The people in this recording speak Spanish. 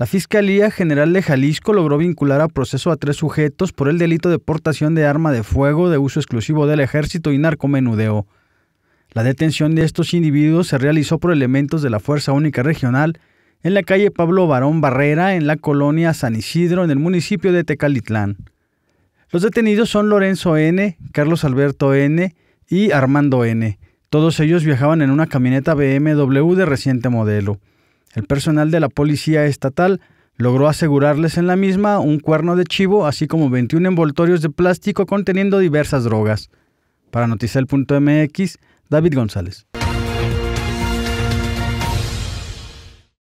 La Fiscalía General de Jalisco logró vincular a proceso a tres sujetos por el delito de portación de arma de fuego de uso exclusivo del ejército y narcomenudeo. La detención de estos individuos se realizó por elementos de la Fuerza Única Regional en la calle Pablo Barón Barrera, en la colonia San Isidro, en el municipio de Tecalitlán. Los detenidos son Lorenzo N., Carlos Alberto N. y Armando N. Todos ellos viajaban en una camioneta BMW de reciente modelo. El personal de la policía estatal logró asegurarles en la misma un cuerno de chivo, así como 21 envoltorios de plástico conteniendo diversas drogas. Para Noticel.mx, David González.